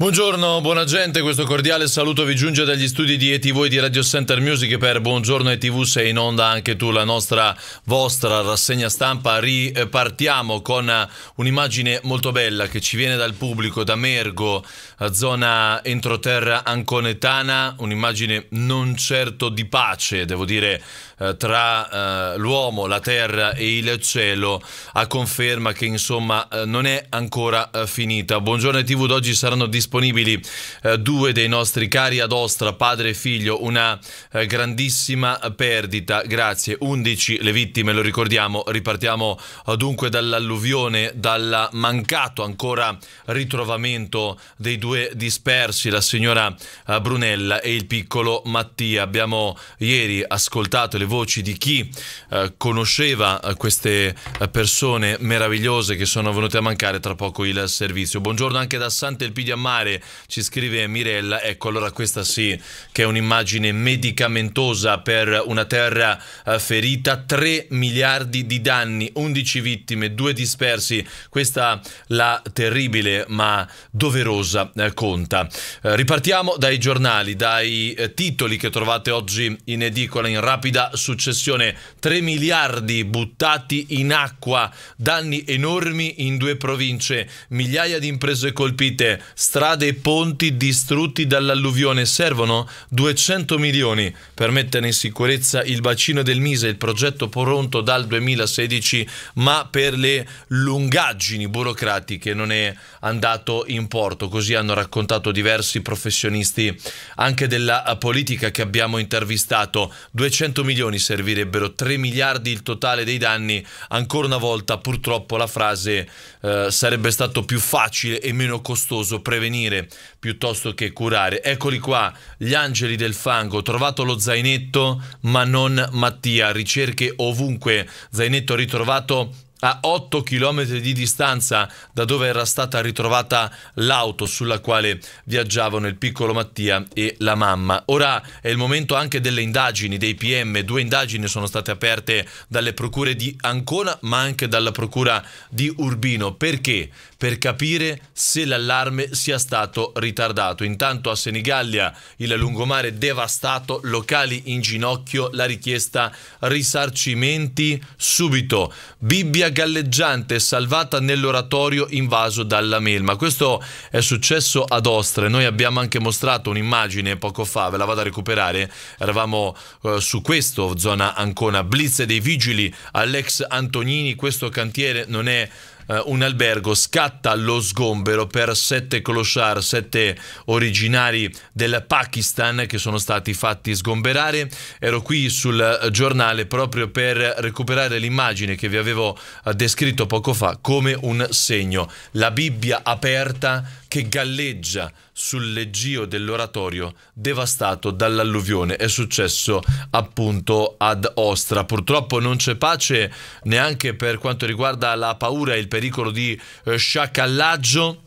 Buongiorno, buona gente, questo cordiale saluto vi giunge dagli studi di ETV e di Radio Center Music per Buongiorno ETV, sei in onda anche tu la nostra vostra rassegna stampa. Ripartiamo con un'immagine molto bella che ci viene dal pubblico, da Mergo, a zona entroterra anconetana, un'immagine non certo di pace, devo dire, eh, tra eh, l'uomo, la terra e il cielo, a conferma che insomma eh, non è ancora finita. Buongiorno ETV, d'oggi saranno disponibili disponibili eh, due dei nostri cari ad Ostra, padre e figlio, una eh, grandissima perdita, grazie, 11 le vittime, lo ricordiamo, ripartiamo eh, dunque dall'alluvione, dal mancato ancora ritrovamento dei due dispersi, la signora eh, Brunella e il piccolo Mattia. Abbiamo ieri ascoltato le voci di chi eh, conosceva eh, queste persone meravigliose che sono venute a mancare tra poco il servizio. Buongiorno anche da Sant'Elpidio a Mai mare, ci scrive Mirella, ecco allora questa sì che è un'immagine medicamentosa per una terra eh, ferita, 3 miliardi di danni, 11 vittime, 2 dispersi, questa la terribile ma doverosa eh, conta. Eh, ripartiamo dai giornali, dai titoli che trovate oggi in edicola in rapida successione, 3 miliardi buttati in acqua, danni enormi in due province, migliaia di imprese colpite, strade strade e ponti distrutti dall'alluvione. Servono 200 milioni per mettere in sicurezza il bacino del Mise, il progetto pronto dal 2016, ma per le lungaggini burocratiche non è andato in porto. Così hanno raccontato diversi professionisti anche della politica che abbiamo intervistato. 200 milioni servirebbero, 3 miliardi il totale dei danni. Ancora una volta, purtroppo, la frase eh, sarebbe stato più facile e meno costoso prevenire prevenire piuttosto che curare. Eccoli qua, gli angeli del fango, trovato lo zainetto ma non Mattia, ricerche ovunque, zainetto ritrovato a 8 km di distanza da dove era stata ritrovata l'auto sulla quale viaggiavano il piccolo Mattia e la mamma. Ora è il momento anche delle indagini dei PM, due indagini sono state aperte dalle procure di Ancona ma anche dalla procura di Urbino. Perché? Per capire se l'allarme sia stato ritardato. Intanto a Senigallia il lungomare devastato, locali in ginocchio, la richiesta risarcimenti subito. Bibbia galleggiante salvata nell'oratorio invaso dalla melma. Questo è successo ad Ostre. Noi abbiamo anche mostrato un'immagine poco fa, ve la vado a recuperare. Eravamo eh, su questo, zona Ancona, blitz dei vigili all'ex Antonini. Questo cantiere non è eh, un albergo, scatta lo sgombero per sette clochard, sette originari del Pakistan che sono stati fatti sgomberare. Ero qui sul eh, giornale proprio per recuperare l'immagine che vi avevo eh, descritto poco fa come un segno. La Bibbia aperta che galleggia sul leggio dell'oratorio devastato dall'alluvione. È successo appunto ad Ostra. Purtroppo non c'è pace neanche per quanto riguarda la paura e il pericolo di eh, sciacallaggio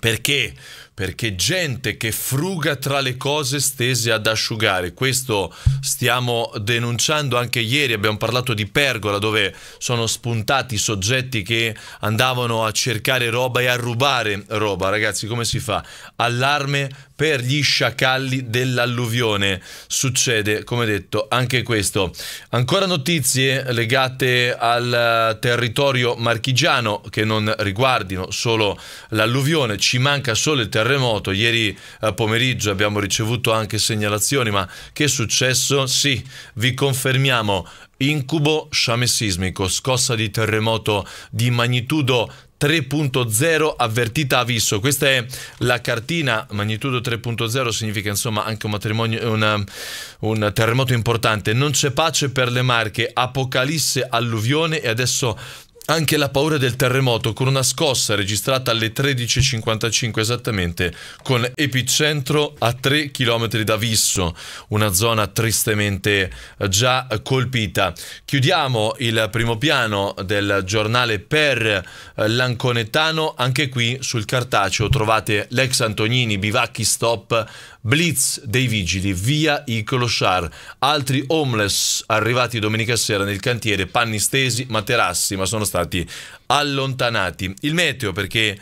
perché perché gente che fruga tra le cose stese ad asciugare, questo stiamo denunciando anche ieri, abbiamo parlato di Pergola dove sono spuntati soggetti che andavano a cercare roba e a rubare roba, ragazzi come si fa? Allarme per gli sciacalli dell'alluvione, succede come detto anche questo. Ancora notizie legate al territorio marchigiano che non riguardino solo l'alluvione, ci manca solo il territorio terremoto. Ieri eh, pomeriggio abbiamo ricevuto anche segnalazioni, ma che è successo? Sì, vi confermiamo. Incubo sciame sismico, scossa di terremoto di magnitudo 3.0 avvertita a viso. Questa è la cartina, magnitudo 3.0 significa insomma anche un, una, un terremoto importante. Non c'è pace per le Marche, apocalisse, alluvione e adesso anche la paura del terremoto con una scossa registrata alle 13.55 esattamente con epicentro a 3 km da Visso, una zona tristemente eh, già colpita. Chiudiamo il primo piano del giornale per eh, l'Anconetano, anche qui sul cartaceo trovate l'ex Antonini, bivacchi stop blitz dei vigili via i Clochard, altri homeless arrivati domenica sera nel cantiere, panni stesi, materassi, ma sono stati allontanati. Il meteo perché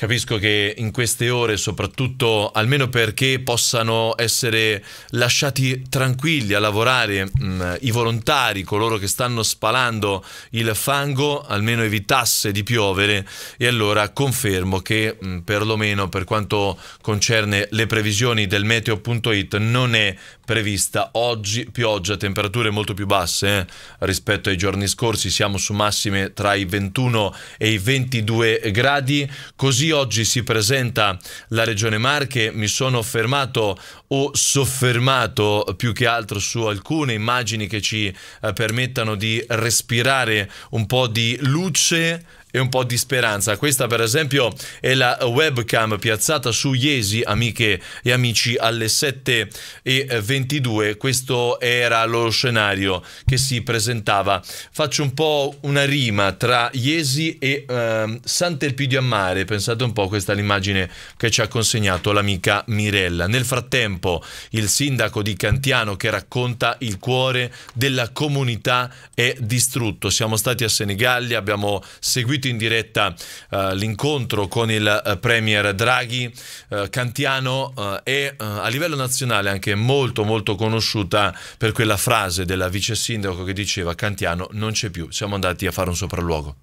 Capisco che in queste ore, soprattutto almeno perché possano essere lasciati tranquilli a lavorare mh, mm, i volontari, coloro che stanno spalando il fango, almeno evitasse di piovere e allora confermo che mh, mm, perlomeno per quanto concerne le previsioni del meteo.it non è prevista oggi, pioggia, temperature molto più basse eh, rispetto ai giorni scorsi, siamo su massime tra i 21 e i 22 gradi, così oggi si presenta la regione Marche, mi sono fermato o soffermato più che altro su alcune immagini che ci eh, permettano di respirare un po' di luce e un po' di speranza. Questa, per esempio, è la webcam piazzata su Iesi, amiche e amici, alle 7.22. Questo era lo scenario che si presentava. Faccio un po' una rima tra Iesi e ehm, Sant'Elpidio a Mare. Pensate un po', questa è l'immagine che ci ha consegnato l'amica Mirella. Nel frattempo, il sindaco di Cantiano che racconta il cuore della comunità è distrutto. Siamo stati a Senigallia, abbiamo seguito seguito in diretta uh, l'incontro con il uh, Premier Draghi, uh, eh, Cantiano è a livello nazionale anche molto molto conosciuta per quella frase della vice sindaco che diceva Cantiano non c'è più, siamo andati a fare un sopralluogo.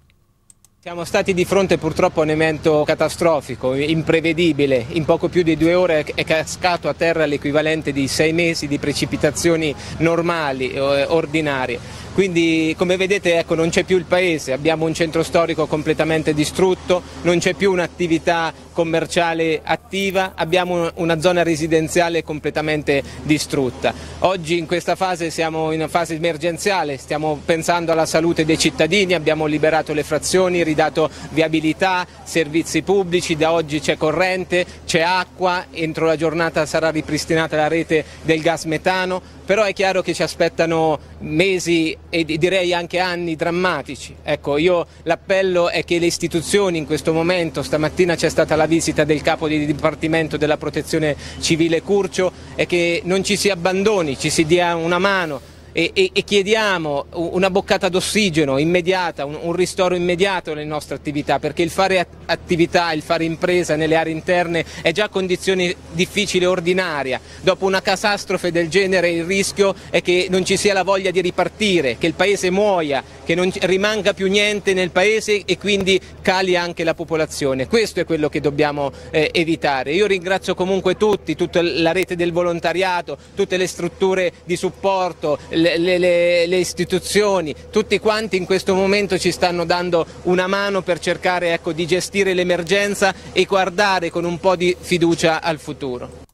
Siamo stati di fronte purtroppo a un evento catastrofico, imprevedibile. In poco più di due ore è cascato a terra l'equivalente di sei mesi di precipitazioni normali, ordinarie. Quindi come vedete ecco, non c'è più il paese, abbiamo un centro storico completamente distrutto, non c'è più un'attività commerciale attiva, abbiamo una zona residenziale completamente distrutta. Oggi in questa fase siamo in una fase emergenziale, stiamo pensando alla salute dei cittadini, abbiamo liberato le frazioni, ridato viabilità, servizi pubblici, da oggi c'è corrente, c'è acqua, entro la giornata sarà ripristinata la rete del gas metano, però è chiaro che ci aspettano mesi e direi anche anni drammatici. Ecco, io l'appello è che le istituzioni in questo momento, stamattina c'è stata la visita del capo di Dipartimento della Protezione Civile Curcio e che non ci si abbandoni, ci si dia una mano e, e, e chiediamo una boccata d'ossigeno immediata, un, un, ristoro immediato alle nostre attività, perché il fare attività, il fare impresa nelle aree interne è già condizione difficile e ordinaria. Dopo una catastrofe del genere il rischio è che non ci sia la voglia di ripartire, che il paese muoia, che non rimanga più niente nel paese e quindi cali anche la popolazione. Questo è quello che dobbiamo eh, evitare. Io ringrazio comunque tutti, tutta la rete del volontariato, tutte le strutture di supporto, le le, le, le, istituzioni, tutti quanti in questo momento ci stanno dando una mano per cercare ecco, di gestire l'emergenza e guardare con un po' di fiducia al futuro.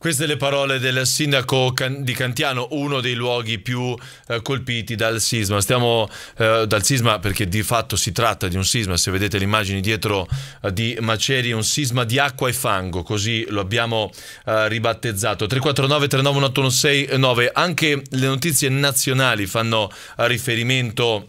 Queste le parole del sindaco di Cantiano, uno dei luoghi più eh, colpiti dal sisma. Stiamo eh, dal sisma perché di fatto si tratta di un sisma, se vedete le immagini dietro eh, di Maceri, un sisma di acqua e fango, così lo abbiamo eh, ribattezzato. 349 391 869, anche le notizie nazionali fanno eh, riferimento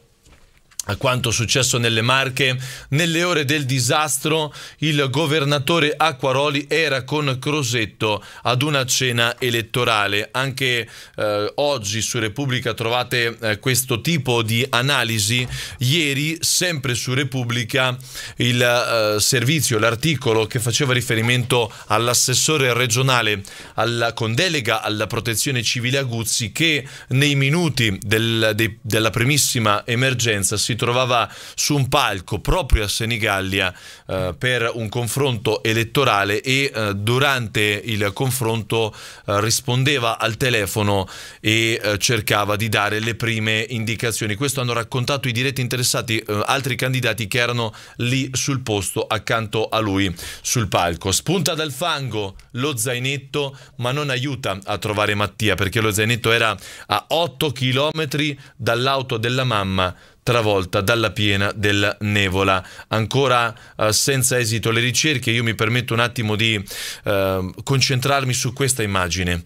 a quanto successo nelle Marche, nelle ore del disastro il governatore Acquaroli era con Crosetto ad una cena elettorale. Anche eh, oggi su Repubblica trovate eh, questo tipo di analisi. Ieri, sempre su Repubblica, il eh, servizio, l'articolo che faceva riferimento all'assessore regionale alla, con delega alla protezione civile Aguzzi che nei minuti del, de, della primissima emergenza si si trovava su un palco proprio a Senigallia eh, per un confronto elettorale e eh, durante il confronto eh, rispondeva al telefono e eh, cercava di dare le prime indicazioni. Questo hanno raccontato i diretti interessati, eh, altri candidati che erano lì sul posto accanto a lui sul palco. Spunta dal fango lo zainetto, ma non aiuta a trovare Mattia perché lo zainetto era a 8 km dall'auto della mamma travolta dalla piena della nevola. Ancora eh, senza esito le ricerche, io mi permetto un attimo di eh, concentrarmi su questa immagine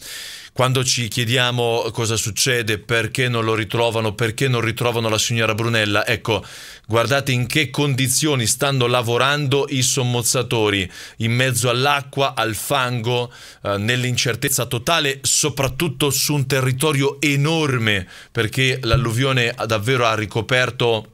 quando ci chiediamo cosa succede, perché non lo ritrovano, perché non ritrovano la signora Brunella, ecco, guardate in che condizioni stanno lavorando i sommozzatori, in mezzo all'acqua, al fango, eh, nell'incertezza totale, soprattutto su un territorio enorme, perché l'alluvione davvero ha ricoperto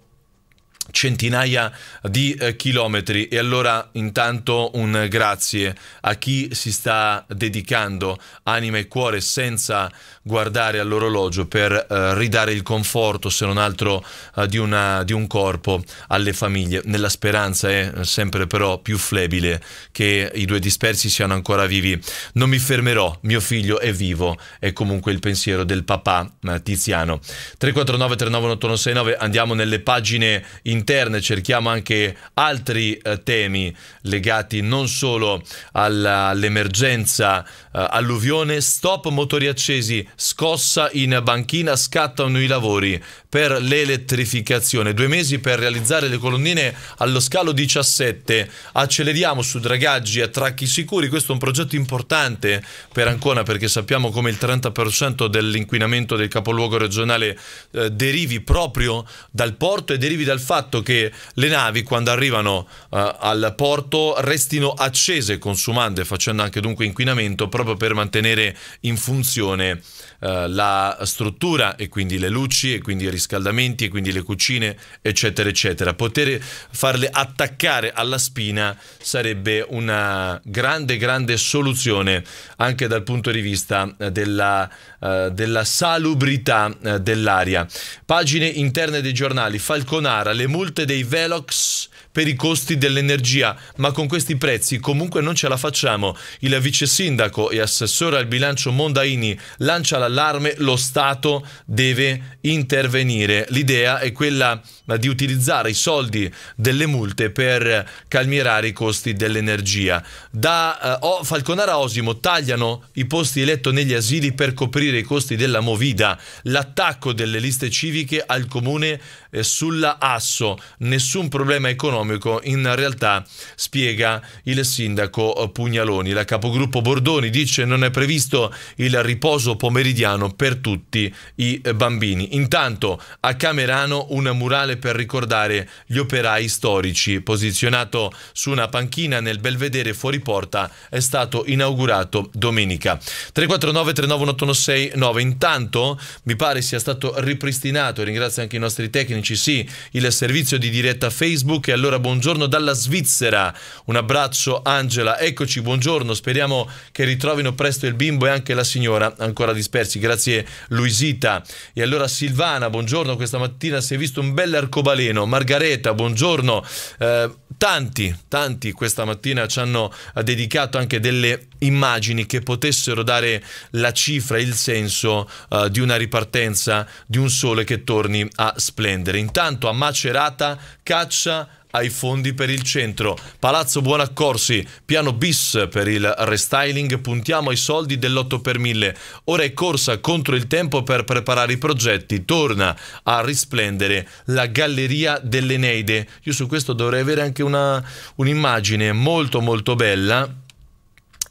centinaia di eh, chilometri e allora intanto un grazie a chi si sta dedicando anima e cuore senza guardare all'orologio per eh, ridare il conforto se non altro eh, di, una, di, un corpo alle famiglie nella speranza è sempre però più flebile che i due dispersi siano ancora vivi non mi fermerò mio figlio è vivo è comunque il pensiero del papà eh, Tiziano 349 39 andiamo nelle pagine in interne cerchiamo anche altri eh, temi legati non solo all'emergenza eh, alluvione, stop motori accesi, scossa in banchina, scattano i lavori per l'elettrificazione, due mesi per realizzare le colonnine allo scalo 17, acceleriamo su dragaggi a tracchi sicuri, questo è un progetto importante per Ancona perché sappiamo come il 30% dell'inquinamento del capoluogo regionale eh, derivi proprio dal porto e derivi dal fatto fatto che le navi quando arrivano uh, al porto restino accese consumando e facendo anche dunque inquinamento proprio per mantenere in funzione eh, la struttura e quindi le luci e quindi i riscaldamenti e quindi le cucine eccetera eccetera. Poter farle attaccare alla spina sarebbe una grande grande soluzione anche dal punto di vista eh, della, eh, della salubrità eh, dell'aria. Pagine interne dei giornali, Falconara, le multe dei Velox per i costi dell'energia, ma con questi prezzi comunque non ce la facciamo. Il vice sindaco e assessore al bilancio Mondaini lancia l'allarme, lo Stato deve intervenire. L'idea è quella di utilizzare i soldi delle multe per calmierare i costi dell'energia. Da eh, Falconara Osimo tagliano i posti eletto negli asili per coprire i costi della Movida, l'attacco delle liste civiche al comune eh, sulla Asso, nessun problema economico economico, in realtà spiega il sindaco eh, Pugnaloni. La capogruppo Bordoni dice non è previsto il riposo pomeridiano per tutti i eh, bambini. Intanto a Camerano un murale per ricordare gli operai storici, posizionato su una panchina nel belvedere fuori porta, è stato inaugurato domenica. 349 39 Intanto mi pare sia stato ripristinato, ringrazio anche i nostri tecnici, sì, il servizio di diretta Facebook e allora allora, buongiorno dalla Svizzera. Un abbraccio Angela. Eccoci, buongiorno. Speriamo che ritrovino presto il bimbo e anche la signora ancora dispersi. Grazie Luisita. E allora Silvana, buongiorno. Questa mattina si è visto un bel arcobaleno. Margareta, buongiorno. Eh, tanti, tanti questa mattina ci hanno eh, dedicato anche delle immagini che potessero dare la cifra, il senso uh, di una ripartenza, di un sole che torni a splendere. Intanto a Macerata caccia ai fondi per il centro. Palazzo Buonaccorsi, piano bis per il restyling, puntiamo ai soldi dell'8 per 1000. Ora è corsa contro il tempo per preparare i progetti, torna a risplendere la galleria dell'Eneide. Io su questo dovrei avere anche un'immagine un molto molto bella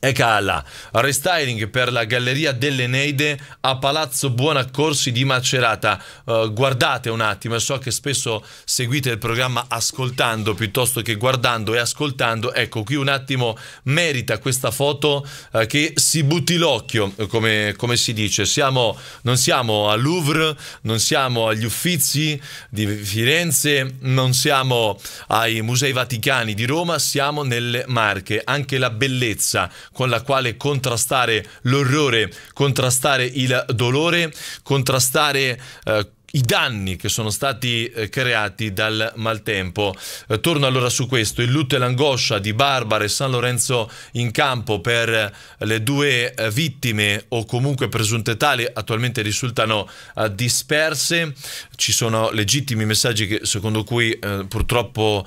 e cala, restyling per la Galleria dell'Eneide a Palazzo Buonaccorsi di Macerata. Uh, guardate un attimo, so che spesso seguite il programma ascoltando piuttosto che guardando e ascoltando. Ecco, qui un attimo merita questa foto uh, che si butti l'occhio, eh, come, come, si dice. Siamo, non siamo al Louvre, non siamo agli Uffizi di Firenze, non siamo ai Musei Vaticani di Roma, siamo nelle Marche. Anche la bellezza con la quale contrastare l'orrore, contrastare il dolore, contrastare... Eh, i danni che sono stati eh, creati dal maltempo. Eh, torno allora su questo, il lutto e l'angoscia di Barbara e San Lorenzo in campo per eh, le due eh, vittime o comunque presunte tali, attualmente risultano eh, disperse, ci sono legittimi messaggi che, secondo cui eh, purtroppo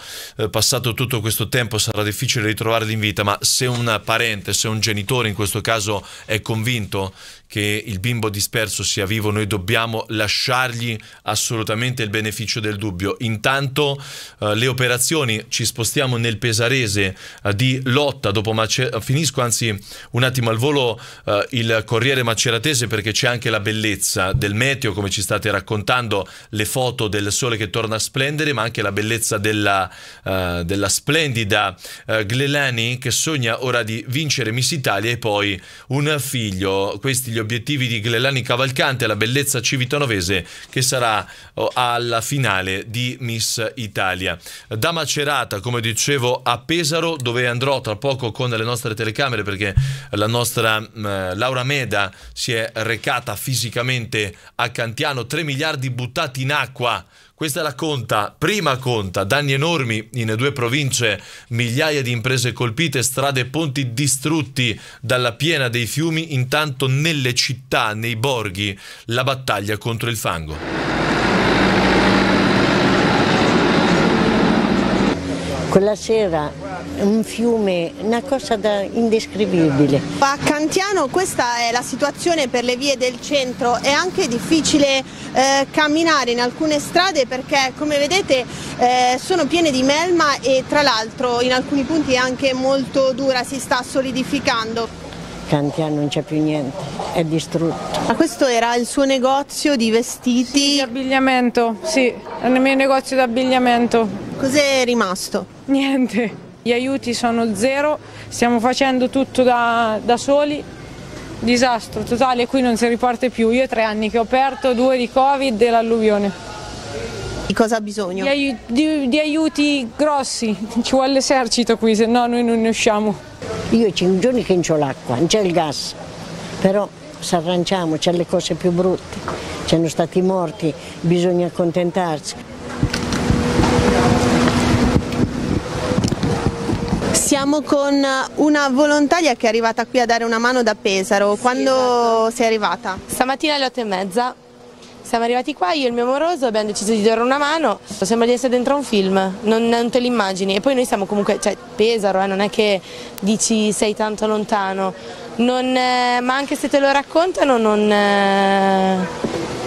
passato tutto questo tempo sarà difficile ritrovarli in vita, ma se un parente, se un genitore in questo caso è convinto che il bimbo disperso sia vivo, noi dobbiamo lasciargli assolutamente il beneficio del dubbio. Intanto eh, le operazioni, ci spostiamo nel pesarese eh, di Lotta, dopo Macer- finisco anzi un attimo al volo eh, il Corriere Maceratese perché c'è anche la bellezza del meteo, come ci state raccontando, le foto del sole che torna a splendere, ma anche la bellezza della, eh, della splendida eh, Glelani che sogna ora di vincere Miss Italia e poi un figlio, questi gli obiettivi di Glelani Cavalcante, la bellezza civitanovese che sarà oh, alla finale di Miss Italia. Da Macerata, come dicevo, a Pesaro, dove andrò tra poco con le nostre telecamere perché la nostra eh, Laura Meda si è recata fisicamente a Cantiano, 3 miliardi buttati in acqua questa è la conta, prima conta, danni enormi in due province, migliaia di imprese colpite, strade e ponti distrutti dalla piena dei fiumi, intanto nelle città, nei borghi, la battaglia contro il fango. Quella sera un fiume, una cosa indescrivibile. A Cantiano questa è la situazione per le vie del centro, è anche difficile eh, camminare in alcune strade perché come vedete eh, sono piene di melma e tra l'altro in alcuni punti è anche molto dura, si sta solidificando. Cantiano non c'è più niente, è distrutto. Ma questo era il suo negozio di vestiti? Sì, di abbigliamento, sì, è il mio negozio di abbigliamento. Cos'è rimasto? Niente. Gli aiuti sono zero, stiamo facendo tutto da, da soli, disastro totale, qui non si riparte più. Io ho tre anni che ho aperto, due di Covid e l'alluvione. Di cosa ha bisogno? Di, di, di, aiuti grossi, ci vuole l'esercito qui, se no noi non ne usciamo. Io c'è un giorno che non ho l'acqua, non c'è il gas, però s'arrangiamo, c'è le cose più brutte, ci sono stati morti, bisogna accontentarsi. siamo con una volontaria che è arrivata qui a dare una mano da Pesaro. Sì, Quando esatto. sei arrivata? Stamattina alle 8 e mezza. Siamo arrivati qua, io e il mio amoroso abbiamo deciso di dare una mano. Sembra di essere dentro un film, non, non te l'immagini. E poi noi siamo comunque, cioè Pesaro, eh, non è che dici sei tanto lontano. Non, eh, ma anche se te lo raccontano non, eh,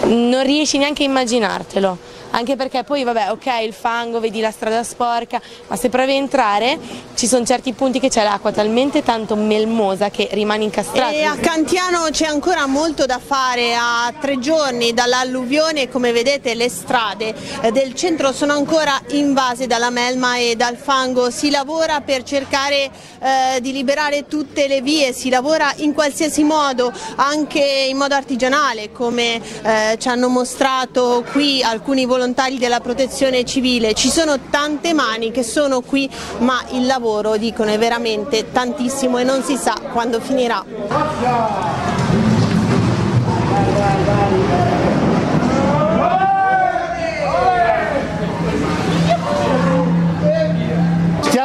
non riesci neanche a immaginartelo anche perché poi vabbè ok il fango, vedi la strada sporca, ma se provi a entrare ci sono certi punti che c'è l'acqua talmente tanto melmosa che rimane incastrata E a Cantiano c'è ancora molto da fare, a tre giorni dall'alluvione come vedete le strade eh, del centro sono ancora invase dalla melma e dal fango, si lavora per cercare eh, di liberare tutte le vie, si lavora in qualsiasi modo, anche in modo artigianale come eh, ci hanno mostrato qui alcuni volontari volontari della protezione civile, ci sono tante mani che sono qui ma il lavoro dicono è veramente tantissimo e non si sa quando finirà.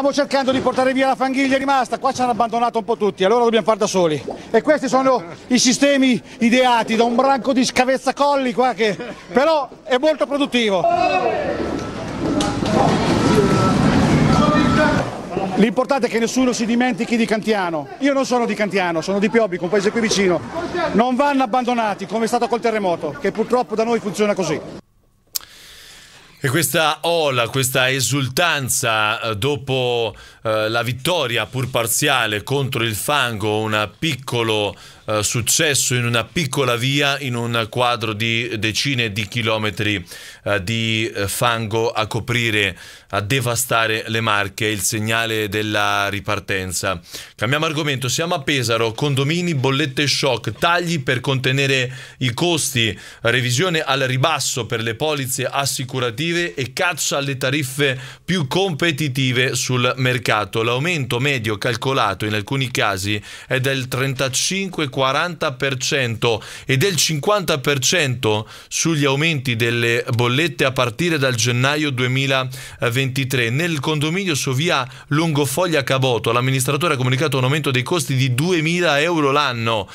Stiamo cercando di portare via la fanghiglia rimasta, qua ci hanno abbandonato un po' tutti, allora dobbiamo fare da soli. E questi sono i sistemi ideati da un branco di scavezzacolli qua che però è molto produttivo. L'importante è che nessuno si dimentichi di Cantiano. Io non sono di Cantiano, sono di Piobico, un paese qui vicino. Non vanno abbandonati come è stato col terremoto, che purtroppo da noi funziona così. E questa ola, questa esultanza eh, dopo eh, la vittoria pur parziale contro il fango, un piccolo eh, successo in una piccola via in un quadro di decine di chilometri eh, di eh, fango a coprire, a devastare le marche, il segnale della ripartenza. Cambiamo argomento, siamo a Pesaro, condomini, bollette shock, tagli per contenere i costi, revisione al ribasso per le polizze assicurative e caccia alle tariffe più competitive sul mercato. L'aumento medio calcolato in alcuni casi è del 35 40% e del 50% sugli aumenti delle bollette a partire dal gennaio 2023. Nel condominio su via Lungofoglia Caboto l'amministratore ha comunicato un aumento dei costi di 2.000 euro l'anno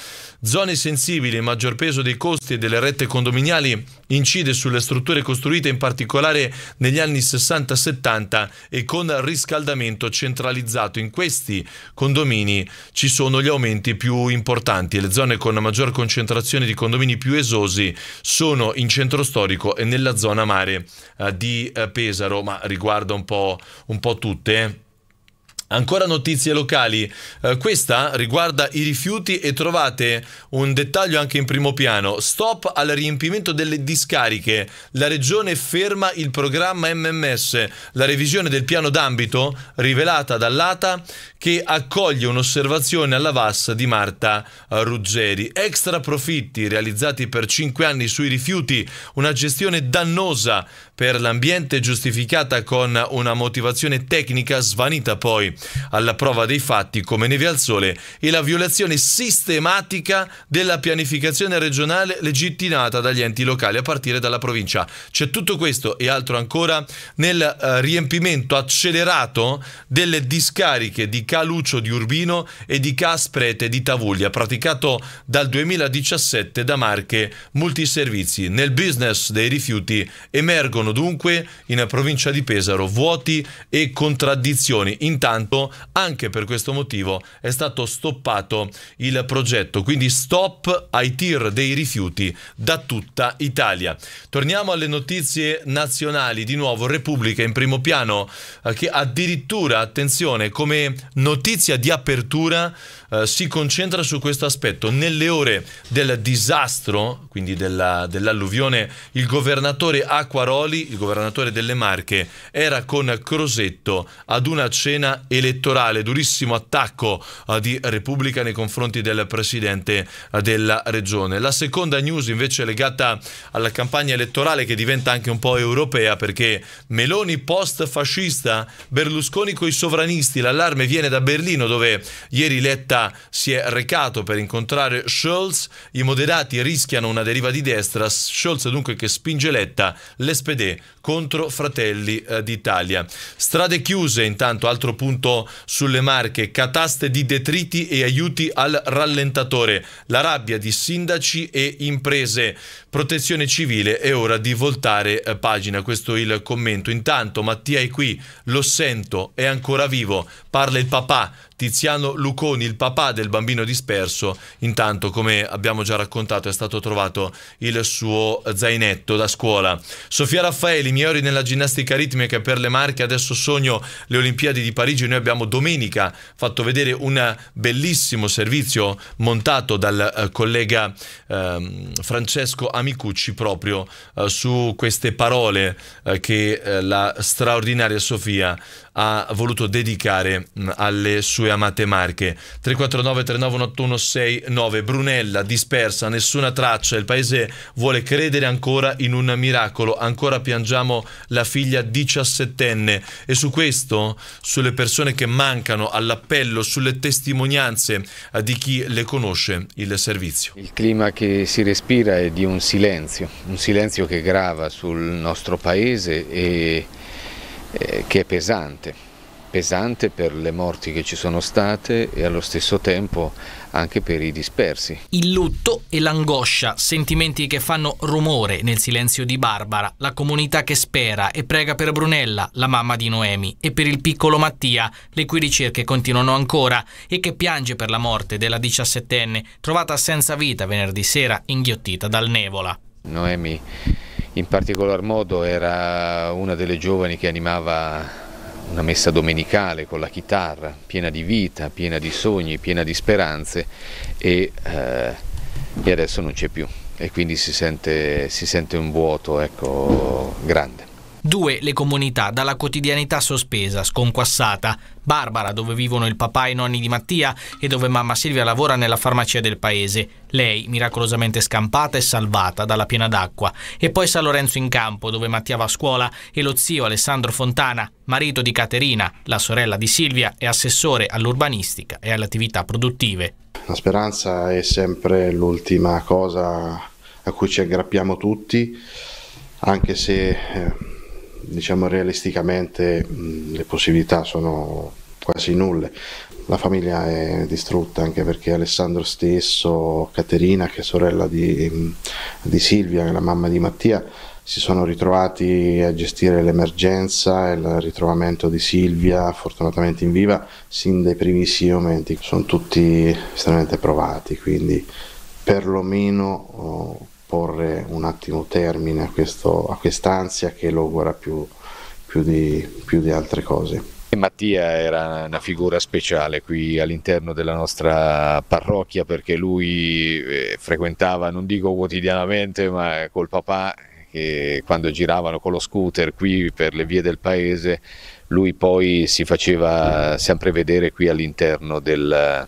Zone sensibili, maggior peso dei costi e delle rette condominiali incide sulle strutture costruite in particolare negli anni 60-70 e con riscaldamento centralizzato. In questi condomini ci sono gli aumenti più importanti. Le zone con maggior concentrazione di condomini più esosi sono in centro storico e nella zona mare eh, di eh, Pesaro, ma riguarda un po', un po tutte. Eh. Ancora notizie locali, eh, questa riguarda i rifiuti e trovate un dettaglio anche in primo piano. Stop al riempimento delle discariche, la regione ferma il programma MMS, la revisione del piano d'ambito rivelata dall'ATA che accoglie un'osservazione alla VAS di Marta eh, Ruggeri. Extra profitti realizzati per 5 anni sui rifiuti, una gestione dannosa per l'ambiente giustificata con una motivazione tecnica svanita poi alla prova dei fatti come neve al sole e la violazione sistematica della pianificazione regionale legittimata dagli enti locali a partire dalla provincia. C'è tutto questo e altro ancora nel eh, riempimento accelerato delle discariche di Caluccio di Urbino e di Casprete di Tavuglia praticato dal 2017 da Marche Multiservizi. Nel business dei rifiuti emergono sono dunque in provincia di Pesaro vuoti e contraddizioni. Intanto anche per questo motivo è stato stoppato il progetto, quindi stop ai tir dei rifiuti da tutta Italia. Torniamo alle notizie nazionali, di nuovo Repubblica in primo piano eh, che addirittura, attenzione, come notizia di apertura eh, si concentra su questo aspetto. Nelle ore del disastro, quindi della, dell'alluvione, il governatore Acquaroli, il governatore delle Marche, era con Crosetto ad una cena elettorale, durissimo attacco eh, di Repubblica nei confronti del presidente eh, della regione. La seconda news invece è legata alla campagna elettorale che diventa anche un po' europea perché Meloni post-fascista, Berlusconi coi sovranisti, l'allarme viene da Berlino dove ieri Letta città si è recato per incontrare Scholz, i moderati rischiano una deriva di destra, Scholz dunque che spinge Letta, l'SPD contro Fratelli eh, d'Italia. Strade chiuse intanto, altro punto sulle marche, cataste di detriti e aiuti al rallentatore, la rabbia di sindaci e imprese protezione civile è ora di voltare eh, pagina, questo è il commento. Intanto Mattia è qui, lo sento, è ancora vivo, parla il papà, Tiziano Luconi, il papà del bambino disperso. Intanto, come abbiamo già raccontato, è stato trovato il suo zainetto da scuola. Sofia Raffaeli, migliori nella ginnastica ritmica per le marche, adesso sogno le Olimpiadi di Parigi. Noi abbiamo domenica fatto vedere un bellissimo servizio montato dal eh, collega ehm, Francesco Amino Amicucci proprio eh, su queste parole eh, che eh, la straordinaria Sofia ha voluto dedicare mh, mm, alle sue amate marche. 349 3918 Brunella dispersa, nessuna traccia, il paese vuole credere ancora in un miracolo, ancora piangiamo la figlia diciassettenne e su questo, sulle persone che mancano all'appello, sulle testimonianze eh, di chi le conosce il servizio. Il clima che si respira è di un silenzio silenzio, un silenzio che grava sul nostro paese e eh, che è pesante pesante per le morti che ci sono state e allo stesso tempo anche per i dispersi. Il lutto e l'angoscia, sentimenti che fanno rumore nel silenzio di Barbara, la comunità che spera e prega per Brunella, la mamma di Noemi, e per il piccolo Mattia, le cui ricerche continuano ancora, e che piange per la morte della diciassettenne, trovata senza vita venerdì sera inghiottita dal Nevola. Noemi in particolar modo era una delle giovani che animava una messa domenicale con la chitarra, piena di vita, piena di sogni, piena di speranze e, eh, e adesso non c'è più e quindi si sente, si sente un vuoto ecco, grande. Due le comunità dalla quotidianità sospesa, sconquassata. Barbara, dove vivono il papà e i nonni di Mattia e dove mamma Silvia lavora nella farmacia del paese. Lei, miracolosamente scampata e salvata dalla piena d'acqua. E poi San Lorenzo in campo, dove Mattia va a scuola e lo zio Alessandro Fontana, marito di Caterina, la sorella di Silvia, è assessore all'urbanistica e alle attività produttive. La speranza è sempre l'ultima cosa a cui ci aggrappiamo tutti, anche se eh, diciamo realisticamente mh, le possibilità sono quasi nulle. La famiglia è distrutta anche perché Alessandro stesso, Caterina, che è sorella di, di Silvia, la mamma di Mattia, si sono ritrovati a gestire l'emergenza e il ritrovamento di Silvia, fortunatamente in viva, sin dai primissimi momenti. Sono tutti estremamente provati, quindi perlomeno oh, porre un attimo termine a, questo, a quest'ansia che logora più, più, di, più di altre cose. Mattia era una figura speciale qui all'interno della nostra parrocchia perché lui eh, frequentava, non dico quotidianamente, ma col papà che quando giravano con lo scooter qui per le vie del paese, lui poi si faceva sempre vedere qui all'interno del,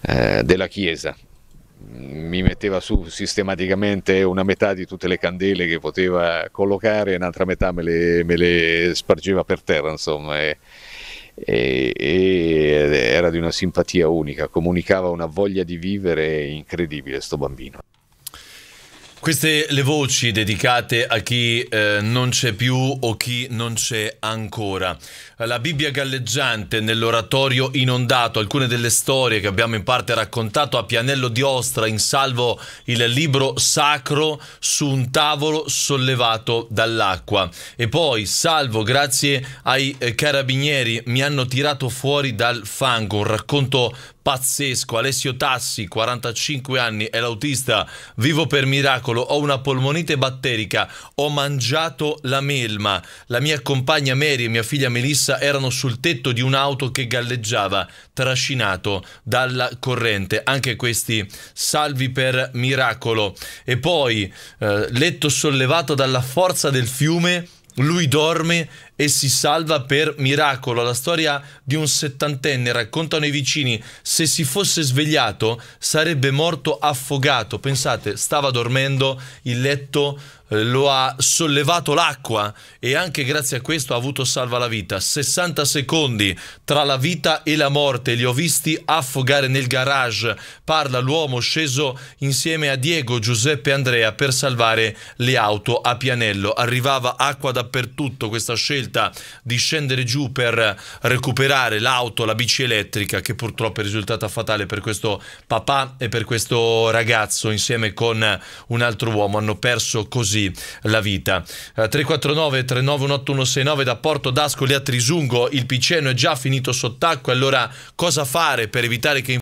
eh, della chiesa mi metteva su sistematicamente una metà di tutte le candele che poteva collocare e un'altra metà me le, me le spargeva per terra, insomma. E, e, e era di una simpatia unica, comunicava una voglia di vivere incredibile sto bambino. Queste le voci dedicate a chi eh, non c'è più o chi non c'è ancora. La Bibbia galleggiante nell'oratorio inondato, alcune delle storie che abbiamo in parte raccontato a Pianello di Ostra in salvo il libro sacro su un tavolo sollevato dall'acqua. E poi salvo grazie ai eh, carabinieri mi hanno tirato fuori dal fango, un racconto pazzesco. Alessio Tassi, 45 anni, è l'autista, vivo per miracolo, ho una polmonite batterica, ho mangiato la melma. La mia compagna Mary e mia figlia Melissa erano sul tetto di un'auto che galleggiava, trascinato dalla corrente. Anche questi salvi per miracolo. E poi, eh, letto sollevato dalla forza del fiume, lui dorme e si salva per miracolo. La storia di un settantenne, raccontano i vicini, se si fosse svegliato sarebbe morto affogato. Pensate, stava dormendo, il letto eh, lo ha sollevato l'acqua e anche grazie a questo ha avuto salva la vita. 60 secondi tra la vita e la morte, li ho visti affogare nel garage. Parla l'uomo sceso insieme a Diego, Giuseppe e Andrea per salvare le auto a Pianello. Arrivava acqua dappertutto, questa scelta di scendere giù per recuperare l'auto, la bici elettrica che purtroppo è risultata fatale per questo papà e per questo ragazzo insieme con un altro uomo. Hanno perso così così la vita. 349 eh, 391869 da Porto d'Ascoli a Trisungo, il Piceno è già finito sott'acqua, allora cosa fare per evitare che in